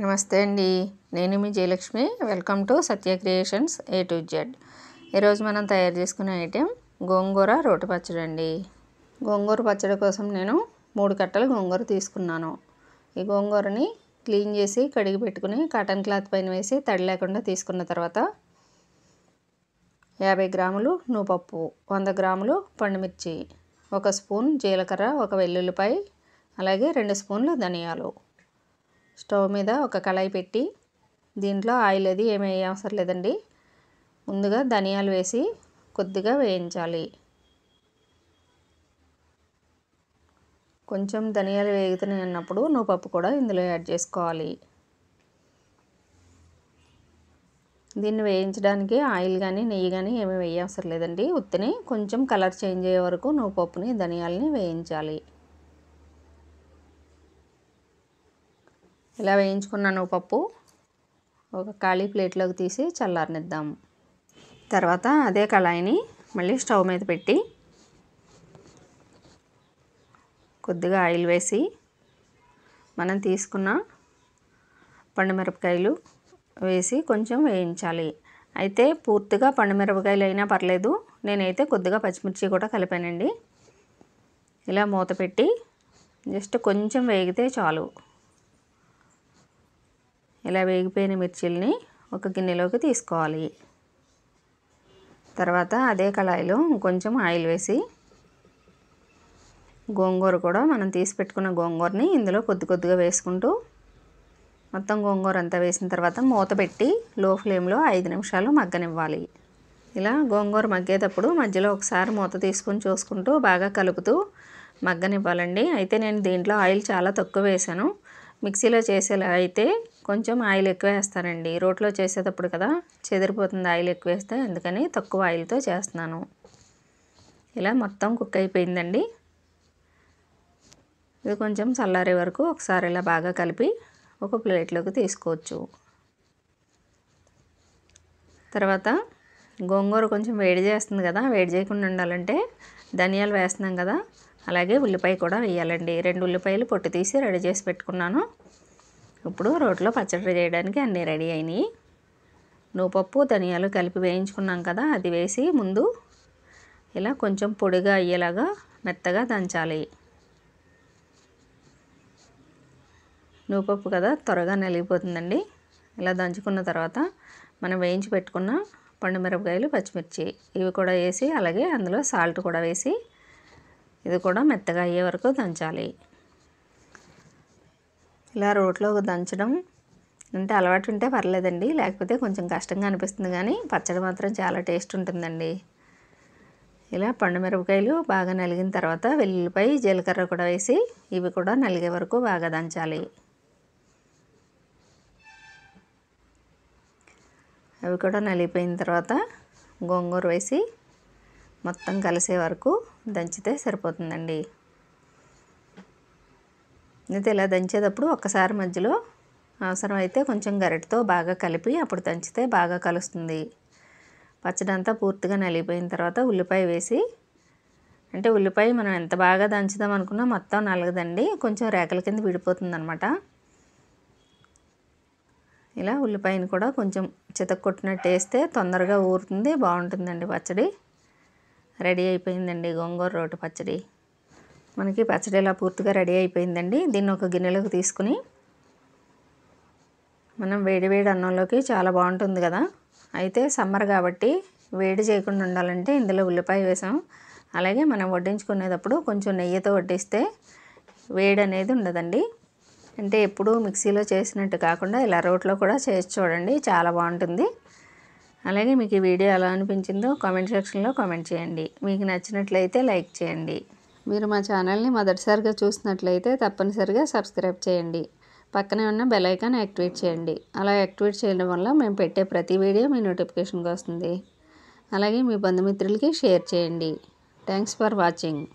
నమస్తే అండి నేను మీ Jayalakshmi welcome to Satya creations A to Z ఈరోజు మనం తయారు చేసుకునే ఐటెం గోంగూర రోటి పచ్చడి అండి గోంగూర పచ్చడి కోసం నేను మూడు కట్టలు గోంగూర తీసుకున్నాను ఈ గోంగూరని క్లీన్ చేసి కడిగి పెట్టుకుని కాటన్ క్లాత్ పైన వేసి తడి లేకుండా తీసుకున్న తర్వాత యాభై గ్రాములు నూపప్పు వంద గ్రాములు పండుమిర్చి ఒక స్పూన్ జీలకర్ర ఒక వెల్లుల్లిపాయ అలాగే రెండు స్పూన్లు ధనియాలు స్టవ్ మీద ఒక కళాయి పెట్టి దీంట్లో ఆయిల్ అది ఏమీ అవసరం లేదండి ముందుగా ధనియాలు వేసి కొద్దిగా వేయించాలి కొంచెం ధనియాలు వేగుతున్నాయి అన్నప్పుడు నువ్వు పప్పు కూడా ఇందులో యాడ్ చేసుకోవాలి దీన్ని వేయించడానికి ఆయిల్ కానీ నెయ్యి కానీ ఏమీ వేయవసరం లేదండి ఉత్తిని కొంచెం కలర్ చేంజ్ అయ్యే వరకు నువ్వు పప్పుని ధనియాలని వేయించాలి ఇలా వేయించుకున్నాను పప్పు ఒక ఖాళీ ప్లేట్లోకి తీసి చల్లారనిద్దాము తర్వాత అదే కళాయిని మళ్ళీ స్టవ్ మీద పెట్టి కొద్దిగా ఆయిల్ వేసి మనం తీసుకున్న పండుమిరపకాయలు వేసి కొంచెం వేయించాలి అయితే పూర్తిగా పండుమిరపకాయలు అయినా పర్లేదు నేనైతే కొద్దిగా పచ్చిమిర్చి కూడా కలిపానండి ఇలా మూత పెట్టి జస్ట్ కొంచెం వేగితే చాలు ఇలా వేగిపోయిన మిర్చిల్ని ఒక గిన్నెలోకి తీసుకోవాలి తర్వాత అదే కళాయిలో కొంచెం ఆయిల్ వేసి గోంగూర కూడా మనం తీసి పెట్టుకున్న గోంగూరని ఇందులో కొద్ది కొద్దిగా వేసుకుంటూ మొత్తం గోంగూర అంతా వేసిన తర్వాత మూత పెట్టి లో ఫ్లేమ్లో ఐదు నిమిషాలు మగ్గనివ్వాలి ఇలా గోంగూర మగ్గేటప్పుడు మధ్యలో ఒకసారి మూత తీసుకుని చూసుకుంటూ బాగా కలుపుతూ మగ్గనివ్వాలండి అయితే నేను దీంట్లో ఆయిల్ చాలా తక్కువ వేసాను మిక్సీలో చేసేలా అయితే కొంచెం ఆయిల్ ఎక్కువ వేస్తానండి రోట్లో చేసేటప్పుడు కదా చెదిరిపోతుంది ఆయిల్ ఎక్కువ వేస్తే అందుకని తక్కువ ఆయిల్తో చేస్తున్నాను ఇలా మొత్తం కుక్ అయిపోయిందండి ఇది కొంచెం చల్లారే వరకు ఒకసారి ఇలా బాగా కలిపి ఒక ప్లేట్లోకి తీసుకోవచ్చు తర్వాత గోంగూర కొంచెం వేడి చేస్తుంది కదా వేడి చేయకుండా ఉండాలంటే ధనియాలు వేస్తున్నాం కదా అలాగే ఉల్లిపాయ కూడా వేయాలండి రెండు ఉల్లిపాయలు పొట్టు తీసి రెడీ చేసి పెట్టుకున్నాను ఇప్పుడు రోట్లో పచ్చడి చేయడానికి అన్నీ రెడీ అయినాయి పప్పు ధనియాలు కలిపి వేయించుకున్నాం కదా అది వేసి ముందు ఇలా కొంచెం పొడిగా అయ్యేలాగా మెత్తగా దంచాలి పప్పు కదా త్వరగా నలిగిపోతుందండి ఇలా దంచుకున్న తర్వాత మనం వేయించి పెట్టుకున్న మిరపకాయలు పచ్చిమిర్చి ఇవి కూడా వేసి అలాగే అందులో సాల్ట్ కూడా వేసి ఇది కూడా మెత్తగా అయ్యే వరకు దంచాలి ఇలా రోడ్లో దంచడం అంటే అలవాటు ఉంటే పర్లేదండి లేకపోతే కొంచెం కష్టంగా అనిపిస్తుంది కానీ పచ్చడి మాత్రం చాలా టేస్ట్ ఉంటుందండి ఇలా పండు మిరపకాయలు బాగా నలిగిన తర్వాత వెల్లుల్లిపై జీలకర్ర కూడా వేసి ఇవి కూడా నలిగే వరకు బాగా దంచాలి అవి కూడా నలిగిపోయిన తర్వాత గోంగూర వేసి మొత్తం కలిసే వరకు దంచితే సరిపోతుందండి అయితే ఇలా దంచేటప్పుడు ఒక్కసారి మధ్యలో అవసరమైతే కొంచెం గరిటతో బాగా కలిపి అప్పుడు దంచితే బాగా కలుస్తుంది పచ్చడి అంతా పూర్తిగా నలిగిపోయిన తర్వాత ఉల్లిపాయ వేసి అంటే ఉల్లిపాయ మనం ఎంత బాగా దంచుదాం అనుకున్నా మొత్తం నలగదండి కొంచెం రేకల కింద విడిపోతుందనమాట ఇలా ఉల్లిపాయని కూడా కొంచెం చితక్కొట్టినట్టు వేస్తే తొందరగా ఊరుతుంది బాగుంటుందండి పచ్చడి రెడీ అయిపోయిందండి గోంగూర రోటి పచ్చడి మనకి పచ్చడి ఇలా పూర్తిగా రెడీ అయిపోయిందండి దీన్ని ఒక గిన్నెలోకి తీసుకుని మనం వేడి వేడి అన్నంలోకి చాలా బాగుంటుంది కదా అయితే సమ్మర్ కాబట్టి వేడి చేయకుండా ఉండాలంటే ఇందులో ఉల్లిపాయ వేసాం అలాగే మనం వడ్డించుకునేటప్పుడు కొంచెం నెయ్యితో వడ్డిస్తే వేడి అనేది ఉండదండి అంటే ఎప్పుడూ మిక్సీలో చేసినట్టు కాకుండా ఇలా రోట్లో కూడా చేసి చూడండి చాలా బాగుంటుంది అలాగే మీకు ఈ వీడియో ఎలా అనిపించిందో కామెంట్ సెక్షన్లో కామెంట్ చేయండి మీకు నచ్చినట్లయితే లైక్ చేయండి మీరు మా ఛానల్ని మొదటిసారిగా చూసినట్లయితే తప్పనిసరిగా సబ్స్క్రైబ్ చేయండి పక్కనే ఉన్న బెలైకాన్ యాక్టివేట్ చేయండి అలా యాక్టివేట్ చేయడం వల్ల మేము పెట్టే ప్రతి వీడియో మీ నోటిఫికేషన్కి వస్తుంది అలాగే మీ బంధుమిత్రులకి షేర్ చేయండి థ్యాంక్స్ ఫర్ వాచింగ్